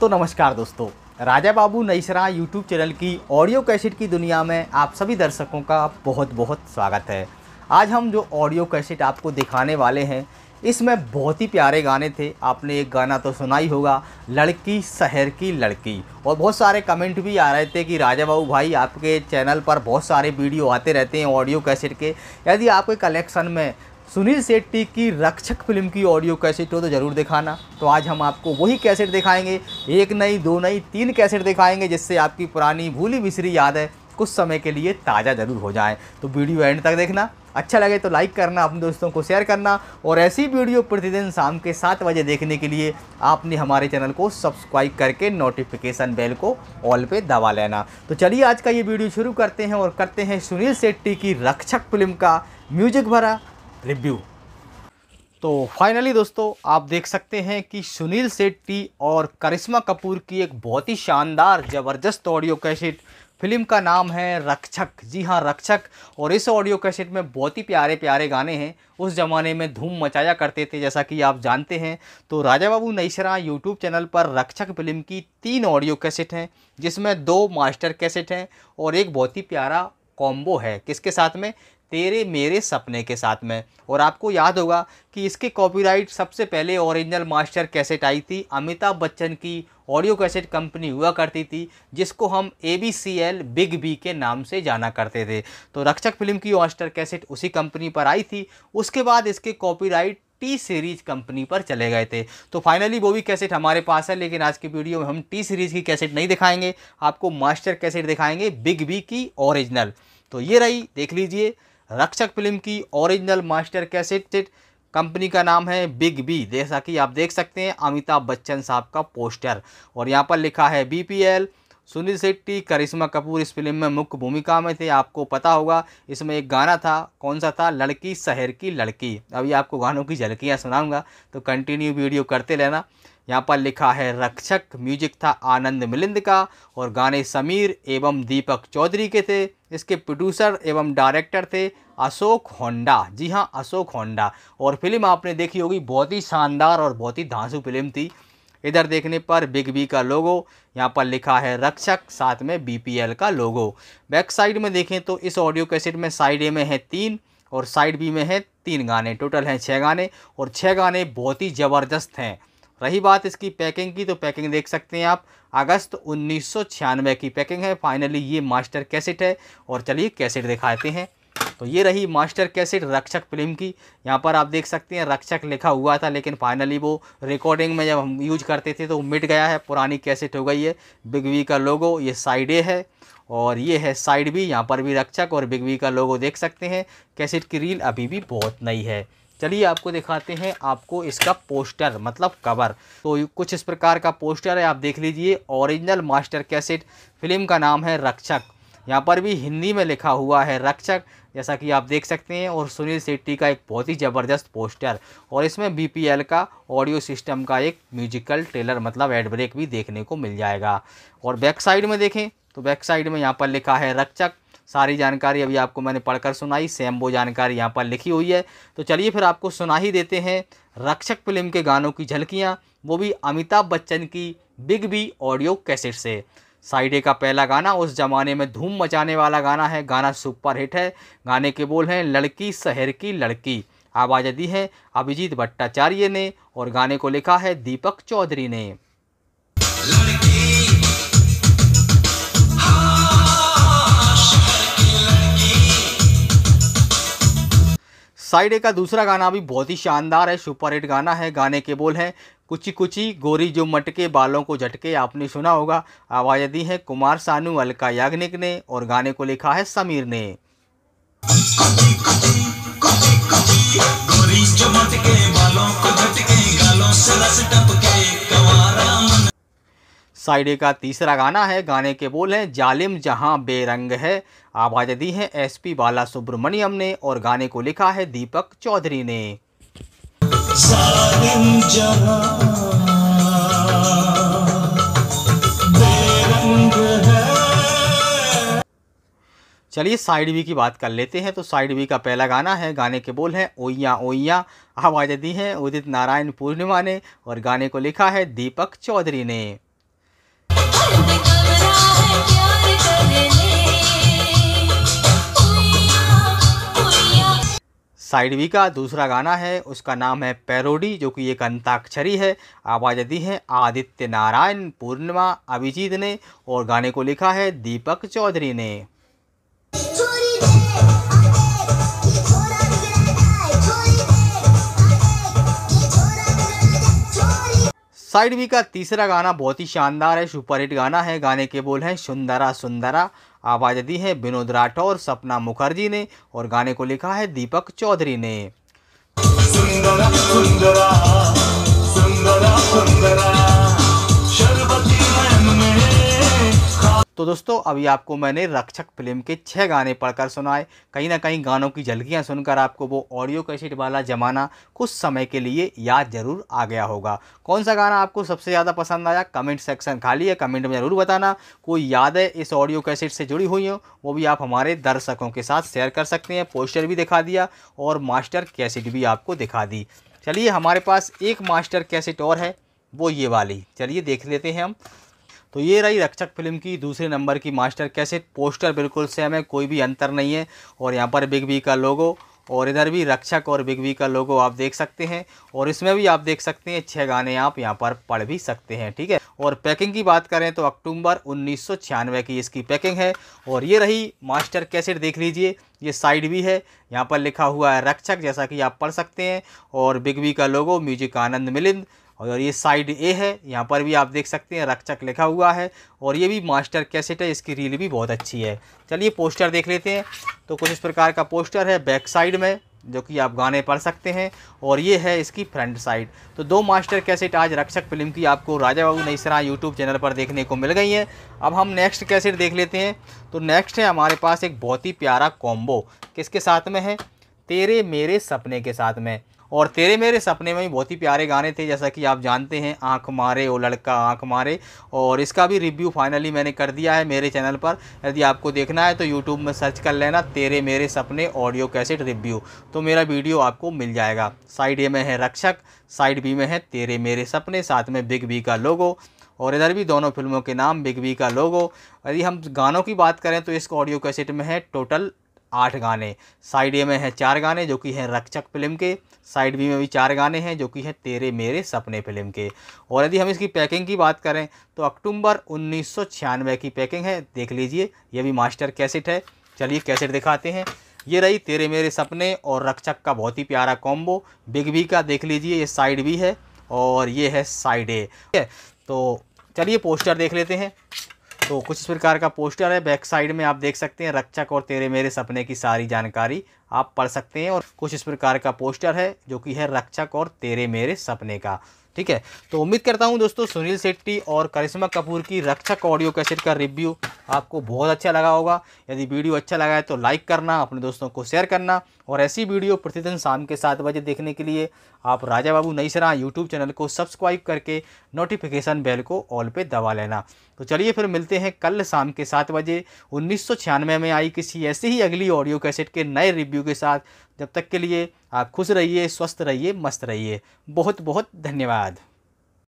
तो नमस्कार दोस्तों राजा बाबू नईसरा यूट्यूब चैनल की ऑडियो कैसेट की दुनिया में आप सभी दर्शकों का बहुत बहुत स्वागत है आज हम जो ऑडियो कैसेट आपको दिखाने वाले हैं इसमें बहुत ही प्यारे गाने थे आपने एक गाना तो सुना ही होगा लड़की शहर की लड़की और बहुत सारे कमेंट भी आ रहे थे कि राजा बाबू भाई आपके चैनल पर बहुत सारे वीडियो आते रहते हैं ऑडियो कैसेट के यदि आपके कलेक्शन में सुनील शेट्टी की रक्षक फिल्म की ऑडियो कैसेट हो तो ज़रूर दिखाना तो आज हम आपको वही कैसेट दिखाएंगे एक नई दो नई तीन कैसेट दिखाएंगे जिससे आपकी पुरानी भूली बिसरी याद है कुछ समय के लिए ताज़ा ज़रूर हो जाए तो वीडियो एंड तक देखना अच्छा लगे तो लाइक करना अपने दोस्तों को शेयर करना और ऐसी वीडियो प्रतिदिन शाम के सात बजे देखने के लिए आपने हमारे चैनल को सब्सक्राइब करके नोटिफिकेशन बेल को ऑल पे दबा लेना तो चलिए आज का ये वीडियो शुरू करते हैं और करते हैं सुनील शेट्टी की रक्षक फिल्म का म्यूजिक भरा रिव्यू तो फाइनली दोस्तों आप देख सकते हैं कि सुनील शेट्टी और करिश्मा कपूर की एक बहुत ही शानदार ज़बरदस्त ऑडियो कैसेट फिल्म का नाम है रक्षक जी हाँ रक्षक और इस ऑडियो कैसेट में बहुत ही प्यारे प्यारे गाने हैं उस ज़माने में धूम मचाया करते थे जैसा कि आप जानते हैं तो राजा बाबू नईशरा यूट्यूब चैनल पर रक्षक फिल्म की तीन ऑडियो कैसेट हैं जिसमें दो मास्टर कैसेट हैं और एक बहुत ही प्यारा कॉम्बो है किसके साथ में तेरे मेरे सपने के साथ में और आपको याद होगा कि इसकी कॉपीराइट सबसे पहले ओरिजिनल मास्टर कैसेट आई थी अमिताभ बच्चन की ऑडियो कैसेट कंपनी हुआ करती थी जिसको हम A B C L big B के नाम से जाना करते थे तो रक्षक फिल्म की मास्टर कैसेट उसी कंपनी पर आई थी उसके बाद इसके कॉपीराइट टी सीरीज कंपनी पर चले गए थे तो फाइनली वो भी कैसेट हमारे पास है लेकिन आज की वीडियो में हम टी सीरीज की कैसेट नहीं दिखाएंगे आपको मास्टर कैसेट दिखाएंगे बिग बी की ओरिजिनल तो ये रही देख लीजिए रक्षक फिल्म की ओरिजिनल मास्टर कैसेट कंपनी का नाम है बिग बी जैसा कि आप देख सकते हैं अमिताभ बच्चन साहब का पोस्टर और यहाँ पर लिखा है बी सुनील शेट्टी करिश्मा कपूर इस फिल्म में मुख्य भूमिका में थे आपको पता होगा इसमें एक गाना था कौन सा था लड़की शहर की लड़की अभी आपको गानों की झलकियाँ सुनाऊँगा तो कंटिन्यू वीडियो करते रहना यहाँ पर लिखा है रक्षक म्यूजिक था आनंद मिलिंद का और गाने समीर एवं दीपक चौधरी के थे इसके प्रोड्यूसर एवं डायरेक्टर थे अशोक होंडा जी हाँ अशोक होंडा और फिल्म आपने देखी होगी बहुत ही शानदार और बहुत ही धांसू फिल्म थी इधर देखने पर बिग बी का लोगो यहाँ पर लिखा है रक्षक साथ में बी का लोगो बैक साइड में देखें तो इस ऑडियो कैसेट में साइड ए में है तीन और साइड बी में है तीन गाने टोटल हैं छः गाने और छः गाने बहुत ही ज़बरदस्त हैं रही बात इसकी पैकिंग की तो पैकिंग देख सकते हैं आप अगस्त उन्नीस की पैकिंग है फाइनली ये मास्टर कैसेट है और चलिए कैसेट दिखाते हैं तो ये रही मास्टर कैसेट रक्षक फिल्म की यहाँ पर आप देख सकते हैं रक्षक लिखा हुआ था लेकिन फाइनली वो रिकॉर्डिंग में जब हम यूज करते थे तो मिट गया है पुरानी कैसेट हो गई है बिग वी का लोगो ये साइड ए है और ये है साइड बी यहाँ पर भी रक्षक और बिग वी का लोगो देख सकते हैं कैसेट की रील अभी भी बहुत नई है चलिए आपको दिखाते हैं आपको इसका पोस्टर मतलब कवर तो कुछ इस प्रकार का पोस्टर है आप देख लीजिए ओरिजिनल मास्टर कैसेट फिल्म का नाम है रक्षक यहाँ पर भी हिंदी में लिखा हुआ है रक्षक जैसा कि आप देख सकते हैं और सुनील शेट्टी का एक बहुत ही ज़बरदस्त पोस्टर और इसमें बी का ऑडियो सिस्टम का एक म्यूजिकल ट्रेलर मतलब एड ब्रेक भी देखने को मिल जाएगा और बैक साइड में देखें तो बैक साइड में यहाँ पर लिखा है रक्षक सारी जानकारी अभी आपको मैंने पढ़कर सुनाई सेम वो जानकारी यहाँ पर लिखी हुई है तो चलिए फिर आपको सुना ही देते हैं रक्षक फिल्म के गानों की झलकियाँ वो भी अमिताभ बच्चन की बिग बी ऑडियो कैसेट से साइडे का पहला गाना उस जमाने में धूम मचाने वाला गाना है गाना सुपर हिट है गाने के बोल हैं लड़की शहर की लड़की आवाज़ दी है अभिजीत भट्टाचार्य ने और गाने को लिखा है दीपक चौधरी ने साइड ए का दूसरा गाना भी बहुत ही शानदार है सुपर हिट गाना है गाने के बोल हैं कुची कुची गोरी जो मटके बालों को झटके आपने सुना होगा आवाज़ दी है कुमार सानू अलका याग्निक ने और गाने को लिखा है समीर ने गोरी जो मटके बालों को झटके गालों से रस टपके साइडे का तीसरा गाना है गाने के बोल हैं जालिम जहां बेरंग है आवाज़ दी है एसपी बाला सुब्रमण्यम ने और गाने को लिखा है दीपक चौधरी ने चलिए साइड बी की बात कर लेते हैं तो साइड बी का पहला गाना है गाने के बोल हैं ओइया ओइया आवाज़ दी है उदित नारायण पूर्णिमा ने और गाने को लिखा है दीपक चौधरी ने साइडवी का दूसरा गाना है उसका नाम है पैरोडी जो कि एक अंताक्षरी है आवाज़ दी है आदित्य नारायण पूर्णिमा अभिजीत ने और गाने को लिखा है दीपक चौधरी ने साइड बी का तीसरा गाना बहुत ही शानदार है सुपर हिट गाना है गाने के बोल हैं सुंदरा सुंदरा आवाज़ दी है विनोद राठौर सपना मुखर्जी ने और गाने को लिखा है दीपक चौधरी ने सुन्दरा, सुन्दरा, सुन्दरा, तो दोस्तों अभी आपको मैंने रक्षक फिल्म के छः गाने पढ़कर सुनाए कहीं ना कहीं गानों की झलकियाँ सुनकर आपको वो ऑडियो कैसेट वाला ज़माना कुछ समय के लिए याद जरूर आ गया होगा कौन सा गाना आपको सबसे ज़्यादा पसंद आया कमेंट सेक्शन खाली है कमेंट में ज़रूर बताना कोई यादें इस ऑडियो कैसेट से जुड़ी हुई हों वो भी आप हमारे दर्शकों के साथ शेयर कर सकते हैं पोस्टर भी दिखा दिया और मास्टर कैसेट भी आपको दिखा दी चलिए हमारे पास एक मास्टर कैसेट और है वो ये वाली चलिए देख लेते हैं हम तो ये रही रक्षक फिल्म की दूसरे नंबर की मास्टर कैसेट पोस्टर बिल्कुल सेम है कोई भी अंतर नहीं है और यहाँ पर बिग बी का लोगो और इधर भी रक्षक और बिग बी का लोगो आप देख सकते हैं और इसमें भी आप देख सकते हैं छः गाने आप यहाँ पर पढ़ भी सकते हैं ठीक है और पैकिंग की बात करें तो अक्टूबर उन्नीस की इसकी पैकिंग है और ये रही मास्टर कैसेट देख लीजिए ये साइड भी है यहाँ पर लिखा हुआ है रक्षक जैसा कि आप पढ़ सकते हैं और बिग बी का लोगो म्यूजिक आनंद मिलिंद और ये साइड ए है यहाँ पर भी आप देख सकते हैं रक्षक लिखा हुआ है और ये भी मास्टर कैसेट है इसकी रील भी बहुत अच्छी है चलिए पोस्टर देख लेते हैं तो कुछ इस प्रकार का पोस्टर है बैक साइड में जो कि आप गाने पढ़ सकते हैं और ये है इसकी फ्रंट साइड तो दो मास्टर कैसेट आज रक्षक फिल्म की आपको राजा बाबू नई सरा यूट्यूब चैनल पर देखने को मिल गई हैं अब हम नेक्स्ट कैसेट देख लेते हैं तो नेक्स्ट है हमारे पास एक बहुत ही प्यारा कॉम्बो किसके साथ में है तेरे मेरे सपने के साथ में और तेरे मेरे सपने में भी बहुत ही प्यारे गाने थे जैसा कि आप जानते हैं आँख मारे ओ लड़का आँख मारे और इसका भी रिव्यू फाइनली मैंने कर दिया है मेरे चैनल पर यदि आपको देखना है तो यूट्यूब में सर्च कर लेना तेरे मेरे सपने ऑडियो कैसेट रिव्यू तो मेरा वीडियो आपको मिल जाएगा साइड ए में है रक्षक साइड बी में है तेरे मेरे सपने साथ में बिग बी का लोगो और इधर भी दोनों फिल्मों के नाम बिग बी का लोगो यदि हम गानों की बात करें तो इस ऑडियो कैसेट में है टोटल आठ गाने साइड ए में हैं चार गाने जो कि हैं रक्षक फिल्म के साइड बी में भी चार गाने हैं जो कि हैं तेरे मेरे सपने फिल्म के और यदि हम इसकी पैकिंग की बात करें तो अक्टूबर उन्नीस की पैकिंग है देख लीजिए यह भी मास्टर कैसेट है चलिए कैसेट दिखाते हैं ये रही तेरे मेरे सपने और रक्षक का बहुत ही प्यारा कॉम्बो बिग बी का देख लीजिए ये साइड बी है और ये है साइड ए ठीक है तो चलिए पोस्टर देख लेते हैं तो कुछ इस प्रकार का पोस्टर है बैक साइड में आप देख सकते हैं रक्षक और तेरे मेरे सपने की सारी जानकारी आप पढ़ सकते हैं और कुछ इस प्रकार का पोस्टर है जो कि है रक्षक और तेरे मेरे सपने का ठीक है तो उम्मीद करता हूँ दोस्तों सुनील शेट्टी और करिश्मा कपूर की रक्षक ऑडियो कैसेट का रिव्यू आपको बहुत अच्छा लगा होगा यदि वीडियो अच्छा लगा है तो लाइक करना अपने दोस्तों को शेयर करना और ऐसी वीडियो प्रतिदिन शाम के सात बजे देखने के लिए आप राजा बाबू नई सरा यूट्यूब चैनल को सब्सक्राइब करके नोटिफिकेशन बेल को ऑल पे दबा लेना तो चलिए फिर मिलते हैं कल शाम के सात बजे उन्नीस में आई किसी ऐसी ही अगली ऑडियो कैसेट के नए रिव्यू के साथ जब तक के लिए आप खुश रहिए स्वस्थ रहिए मस्त रहिए बहुत बहुत धन्यवाद